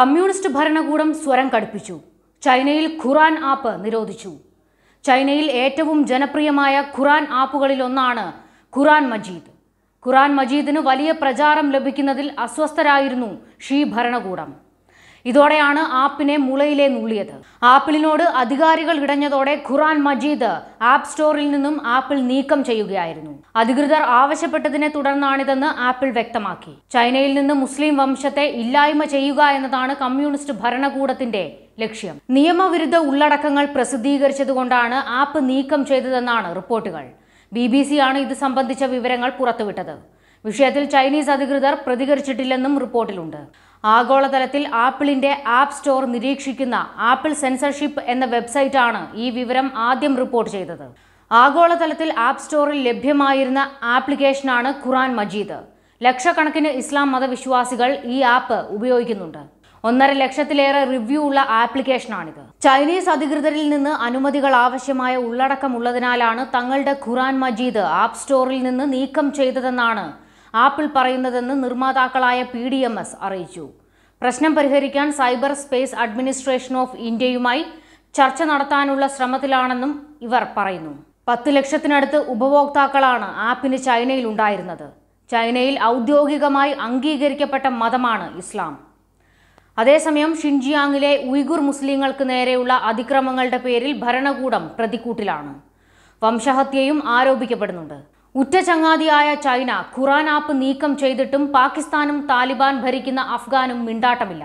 communist ഭരണകൂടം സ്വരം കടുപ്പിച്ചു ചൈനയിൽ ഖുറാൻ ആപ്പ് നിരോധിച്ചു ചൈനയിൽ ഏറ്റവും ജനപ്രിയമായ ഖുറാൻ ആപ്പുകളിലൊന്നാണ് ഖുറാൻ മജീദ് ഖുറാൻ മജീദിന് വലിയ പ്രചാരം ലഭിക്കുന്നതിൽ അസ്വസ്ഥരായിരുന്നു ഷീ ഭരണകൂടം ഇതോടെയാണ് ആപ്പിനെ മുളയിലെ നുള്ളിയത് ആപ്പിളിനോട് അധികാരികൾ ഇടഞ്ഞതോടെ ഖുറാൻ മജീദ് ആപ്പ് സ്റ്റോറിൽ നിന്നും ആപ്പിൾ നീക്കം ചെയ്യുകയായിരുന്നു അധികൃതർ ആവശ്യപ്പെട്ടതിനെ തുടർന്നാണിതെന്ന് ആപ്പിൾ വ്യക്തമാക്കി ചൈനയിൽ നിന്ന് മുസ്ലിം വംശത്തെ ഇല്ലായ്മ ചെയ്യുക എന്നതാണ് കമ്മ്യൂണിസ്റ്റ് ഭരണകൂടത്തിന്റെ ലക്ഷ്യം നിയമവിരുദ്ധ ഉള്ളടക്കങ്ങൾ പ്രസിദ്ധീകരിച്ചതുകൊണ്ടാണ് ആപ്പ് നീക്കം ചെയ്തതെന്നാണ് റിപ്പോർട്ടുകൾ ബി ബി ആണ് ഇത് സംബന്ധിച്ച വിവരങ്ങൾ പുറത്തുവിട്ടത് വിഷയത്തിൽ ചൈനീസ് അധികൃതർ പ്രതികരിച്ചിട്ടില്ലെന്നും റിപ്പോർട്ടിലുണ്ട് ആഗോളതലത്തിൽ ആപ്പിളിന്റെ ആപ്പ് സ്റ്റോർ നിരീക്ഷിക്കുന്ന ആപ്പിൾ സെൻസർഷിപ്പ് എന്ന വെബ്സൈറ്റാണ് ഈ വിവരം ആദ്യം റിപ്പോർട്ട് ചെയ്തത് ആഗോളതലത്തിൽ ആപ്പ് സ്റ്റോറിൽ ലഭ്യമായിരുന്ന ആപ്ലിക്കേഷനാണ് ഖുറാൻ മജീദ് ലക്ഷക്കണക്കിന് ഇസ്ലാം മതവിശ്വാസികൾ ഈ ആപ്പ് ഉപയോഗിക്കുന്നുണ്ട് ഒന്നര ലക്ഷത്തിലേറെ റിവ്യൂ ഉള്ള ആപ്ലിക്കേഷനാണിത് ചൈനീസ് അധികൃതരിൽ നിന്ന് അനുമതികൾ ആവശ്യമായ ഉള്ളടക്കമുള്ളതിനാലാണ് തങ്ങളുടെ ഖുറാൻ മജീദ് ആപ്പ് സ്റ്റോറിൽ നിന്ന് നീക്കം ചെയ്തതെന്നാണ് ആപ്പിൾ പറയുന്നതെന്ന് നിർമ്മാതാക്കളായ പി ഡി എം എസ് അറിയിച്ചു പ്രശ്നം പരിഹരിക്കാൻ സൈബർ സ്പേസ് അഡ്മിനിസ്ട്രേഷൻ ഓഫ് ഇന്ത്യയുമായി ചർച്ച നടത്താനുള്ള ശ്രമത്തിലാണെന്നും ഇവർ പറയുന്നു പത്ത് ലക്ഷത്തിനടുത്ത് ഉപഭോക്താക്കളാണ് ആപ്പിന് ചൈനയിൽ ഉണ്ടായിരുന്നത് ചൈനയിൽ ഔദ്യോഗികമായി അംഗീകരിക്കപ്പെട്ട മതമാണ് ഇസ്ലാം അതേസമയം ഷിൻജിയാങ്ങിലെ ഉയ്ഗുർ മുസ്ലിങ്ങൾക്ക് നേരെയുള്ള അതിക്രമങ്ങളുടെ പേരിൽ ഭരണകൂടം പ്രതിക്കൂട്ടിലാണ് വംശഹത്യയും ആരോപിക്കപ്പെടുന്നുണ്ട് ഉറ്റ ചങ്ങാതിയായ ചൈന ഖുറാൻ ആപ്പ് നീക്കം ചെയ്തിട്ടും പാകിസ്ഥാനും താലിബാൻ ഭരിക്കുന്ന അഫ്ഗാനും മിണ്ടാട്ടമില്ല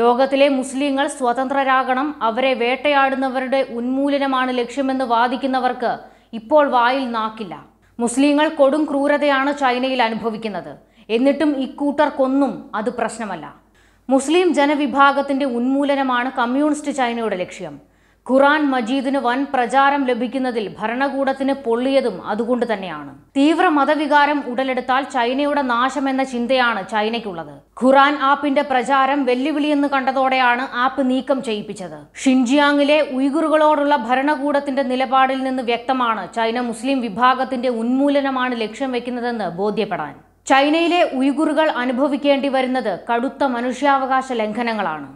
ലോകത്തിലെ മുസ്ലിങ്ങൾ സ്വതന്ത്രരാകണം അവരെ വേട്ടയാടുന്നവരുടെ ഉന്മൂലനമാണ് ലക്ഷ്യമെന്ന് വാദിക്കുന്നവർക്ക് ഇപ്പോൾ വായിൽ നാക്കില്ല മുസ്ലിങ്ങൾ കൊടും ക്രൂരതയാണ് ചൈനയിൽ അനുഭവിക്കുന്നത് എന്നിട്ടും ഇക്കൂട്ടർക്കൊന്നും അത് പ്രശ്നമല്ല മുസ്ലിം ജനവിഭാഗത്തിന്റെ ഉന്മൂലനമാണ് കമ്മ്യൂണിസ്റ്റ് ചൈനയുടെ ലക്ഷ്യം ഖുറാൻ മജീദിന് വൻ പ്രചാരം ലഭിക്കുന്നതിൽ ഭരണകൂടത്തിന് പൊള്ളിയതും അതുകൊണ്ട് തന്നെയാണ് തീവ്ര മതവികാരം ഉടലെടുത്താൽ ചൈനയുടെ നാശമെന്ന ചിന്തയാണ് ചൈനയ്ക്കുള്ളത് ഖുറാൻ ആപ്പിന്റെ പ്രചാരം വെല്ലുവിളിയെന്ന് കണ്ടതോടെയാണ് ആപ്പ് നീക്കം ചെയ്യിപ്പിച്ചത് ഷിൻജിയാങ്ങിലെ ഉയ്ഗുറുകളോടുള്ള ഭരണകൂടത്തിന്റെ നിലപാടിൽ നിന്ന് വ്യക്തമാണ് ചൈന മുസ്ലിം വിഭാഗത്തിന്റെ ഉന്മൂലനമാണ് ലക്ഷ്യം വെക്കുന്നതെന്ന് ബോധ്യപ്പെടാൻ ചൈനയിലെ ഉയ്ഗുറുകൾ അനുഭവിക്കേണ്ടി വരുന്നത് കടുത്ത മനുഷ്യാവകാശ ലംഘനങ്ങളാണ്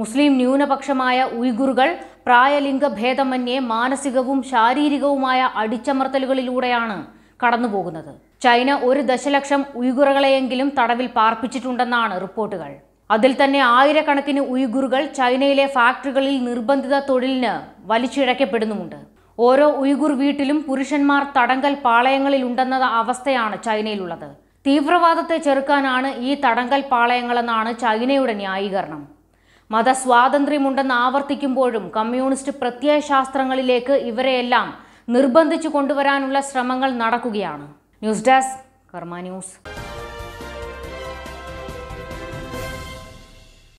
മുസ്ലിം ന്യൂനപക്ഷമായ ഉയ്ഗുറുകൾ പ്രായലിംഗ ഭേദമന്യേ മാനസികവും ശാരീരികവുമായ അടിച്ചമർത്തലുകളിലൂടെയാണ് കടന്നുപോകുന്നത് ചൈന ഒരു ദശലക്ഷം ഉയ്ഗുറുകളെയെങ്കിലും തടവിൽ പാർപ്പിച്ചിട്ടുണ്ടെന്നാണ് റിപ്പോർട്ടുകൾ അതിൽ തന്നെ ആയിരക്കണക്കിന് ഉയ്ഗുറുകൾ ചൈനയിലെ ഫാക്ടറികളിൽ നിർബന്ധിത തൊഴിലിന് വലിച്ചിഴക്കപ്പെടുന്നുമുണ്ട് ഓരോ ഉയ്ഗുർ വീട്ടിലും പുരുഷന്മാർ തടങ്കൽ പാളയങ്ങളിലുണ്ടെന്ന അവസ്ഥയാണ് ചൈനയിലുള്ളത് തീവ്രവാദത്തെ ചെറുക്കാനാണ് ഈ തടങ്കൽ പാളയങ്ങളെന്നാണ് ചൈനയുടെ ന്യായീകരണം മതസ്വാതന്ത്ര്യമുണ്ടെന്ന് ആവർത്തിക്കുമ്പോഴും കമ്മ്യൂണിസ്റ്റ് പ്രത്യയശാസ്ത്രങ്ങളിലേക്ക് ഇവരെയെല്ലാം നിർബന്ധിച്ചു കൊണ്ടുവരാനുള്ള ശ്രമങ്ങൾ നടക്കുകയാണ് ന്യൂസ് ഡെസ്ക് കർമ്മ ന്യൂസ്